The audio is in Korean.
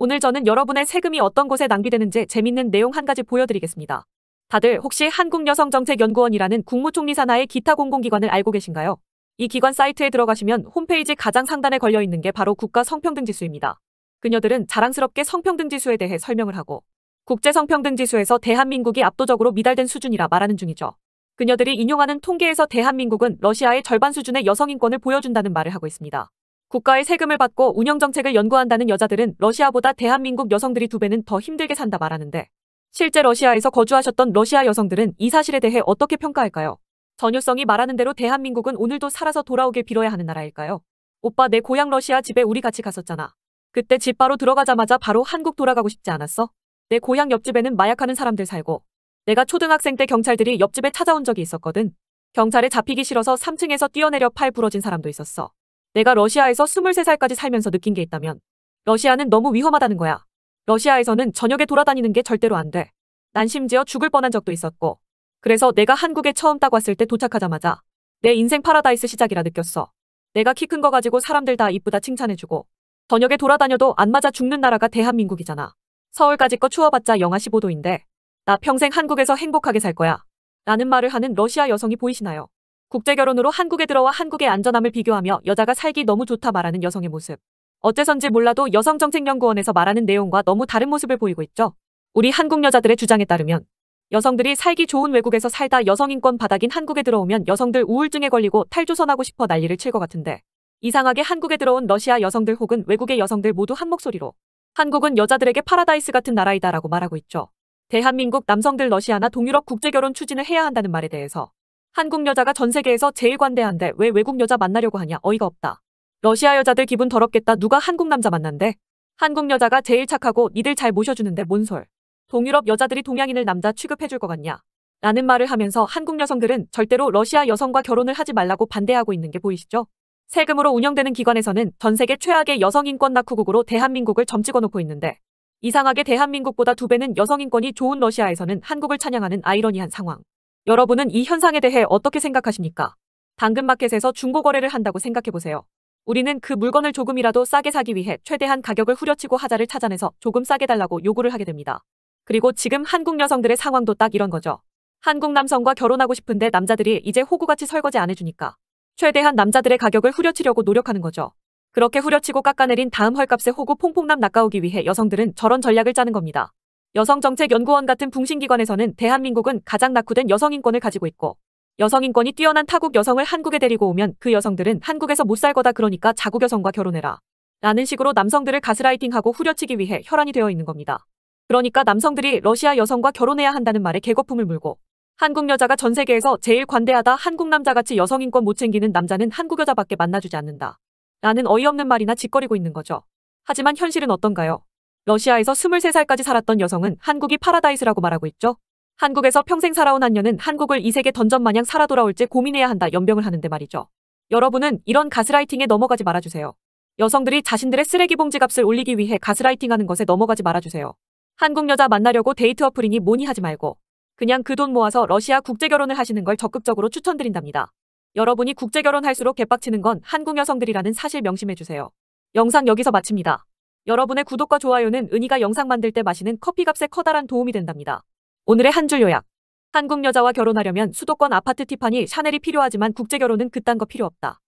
오늘 저는 여러분의 세금이 어떤 곳에 낭비되는지 재밌는 내용 한 가지 보여드리겠습니다. 다들 혹시 한국여성정책연구원이라는 국무총리 산하의 기타 공공기관을 알고 계신가요? 이 기관 사이트에 들어가시면 홈페이지 가장 상단에 걸려있는 게 바로 국가 성평등지수입니다. 그녀들은 자랑스럽게 성평등지수에 대해 설명을 하고 국제성평등지수에서 대한민국이 압도적으로 미달된 수준이라 말하는 중이죠. 그녀들이 인용하는 통계에서 대한민국은 러시아의 절반 수준의 여성 인권을 보여준다는 말을 하고 있습니다. 국가의 세금을 받고 운영정책을 연구한다는 여자들은 러시아보다 대한민국 여성들이 두 배는 더 힘들게 산다 말하는데 실제 러시아에서 거주하셨던 러시아 여성들은 이 사실에 대해 어떻게 평가할까요? 전유성이 말하는 대로 대한민국은 오늘도 살아서 돌아오길 빌어야 하는 나라일까요? 오빠 내 고향 러시아 집에 우리 같이 갔었잖아. 그때 집 바로 들어가자마자 바로 한국 돌아가고 싶지 않았어? 내 고향 옆집에는 마약하는 사람들 살고 내가 초등학생 때 경찰들이 옆집에 찾아온 적이 있었거든. 경찰에 잡히기 싫어서 3층에서 뛰어내려 팔 부러진 사람도 있었어. 내가 러시아에서 23살까지 살면서 느낀 게 있다면 러시아는 너무 위험하다는 거야. 러시아에서는 저녁에 돌아다니는 게 절대로 안 돼. 난 심지어 죽을 뻔한 적도 있었고. 그래서 내가 한국에 처음 딱 왔을 때 도착하자마자 내 인생 파라다이스 시작이라 느꼈어. 내가 키 큰 거 가지고 사람들 다 이쁘다 칭찬해주고 저녁에 돌아다녀도 안 맞아 죽는 나라가 대한민국이잖아. 서울까지 거 추워봤자 영하 15도인데 나 평생 한국에서 행복하게 살 거야. 라는 말을 하는 러시아 여성이 보이시나요? 국제결혼으로 한국에 들어와 한국의 안전함을 비교하며 여자가 살기 너무 좋다 말하는 여성의 모습. 어째선지 몰라도 여성정책연구원에서 말하는 내용과 너무 다른 모습을 보이고 있죠. 우리 한국 여자들의 주장에 따르면 여성들이 살기 좋은 외국에서 살다 여성인권 바닥인 한국에 들어오면 여성들 우울증에 걸리고 탈조선하고 싶어 난리를 칠 것 같은데 이상하게 한국에 들어온 러시아 여성들 혹은 외국의 여성들 모두 한 목소리로 한국은 여자들에게 파라다이스 같은 나라이다라고 말하고 있죠. 대한민국 남성들 러시아나 동유럽 국제결혼 추진을 해야 한다는 말에 대해서 한국 여자가 전 세계에서 제일 관대한데 왜 외국 여자 만나려고 하냐 어이가 없다. 러시아 여자들 기분 더럽겠다 누가 한국 남자 만난대. 한국 여자가 제일 착하고 니들 잘 모셔주는데 뭔 솔. 동유럽 여자들이 동양인을 남자 취급해줄 것 같냐. 라는 말을 하면서 한국 여성들은 절대로 러시아 여성과 결혼을 하지 말라고 반대하고 있는 게 보이시죠? 세금으로 운영되는 기관에서는 전 세계 최악의 여성인권 낙후국으로 대한민국을 점찍어 놓고 있는데 이상하게 대한민국보다 두 배는 여성인권이 좋은 러시아에서는 한국을 찬양하는 아이러니한 상황. 여러분은 이 현상에 대해 어떻게 생각하십니까? 당근마켓에서 중고거래를 한다고 생각해보세요. 우리는 그 물건을 조금이라도 싸게 사기 위해 최대한 가격을 후려치고 하자를 찾아내서 조금 싸게 달라고 요구를 하게 됩니다. 그리고 지금 한국 여성들의 상황도 딱 이런 거죠. 한국 남성과 결혼하고 싶은데 남자들이 이제 호구같이 설거지 안 해주니까 최대한 남자들의 가격을 후려치려고 노력하는 거죠. 그렇게 후려치고 깎아내린 다음 헐값에 호구 퐁퐁남 낚아오기 위해 여성들은 저런 전략을 짜는 겁니다. 여성정책연구원 같은 붕신기관에서는 대한민국은 가장 낙후된 여성인권을 가지고 있고 여성인권이 뛰어난 타국 여성을 한국에 데리고 오면 그 여성들은 한국에서 못 살 거다 그러니까 자국 여성과 결혼해라. 라는 식으로 남성들을 가스라이팅하고 후려치기 위해 혈안이 되어 있는 겁니다. 그러니까 남성들이 러시아 여성과 결혼해야 한다는 말에 개거품을 물고 한국 여자가 전 세계에서 제일 관대하다 한국 남자같이 여성인권 못 챙기는 남자는 한국 여자밖에 만나주지 않는다. 라는 어이없는 말이나 짓거리고 있는 거죠. 하지만 현실은 어떤가요? 러시아에서 23살까지 살았던 여성은 한국이 파라다이스라고 말하고 있죠. 한국에서 평생 살아온 한녀는 한국을 이 세계 던전 마냥 살아 돌아올지 고민해야 한다 연병을 하는데 말이죠. 여러분은 이런 가스라이팅에 넘어가지 말아주세요. 여성들이 자신들의 쓰레기 봉지 값을 올리기 위해 가스라이팅하는 것에 넘어가지 말아주세요. 한국 여자 만나려고 데이트 어플이니 뭐니 하지 말고 그냥 그 돈 모아서 러시아 국제결혼을 하시는 걸 적극적으로 추천드린답니다. 여러분이 국제결혼할수록 개빡치는 건 한국 여성들이라는 사실 명심해주세요. 영상 여기서 마칩니다. 여러분의 구독과 좋아요는 은희가 영상 만들 때 마시는 커피값에 커다란 도움이 된답니다. 오늘의 한 줄 요약. 한국 여자와 결혼하려면 수도권 아파트 티파니 샤넬이 필요하지만 국제 결혼은 그딴 거 필요 없다.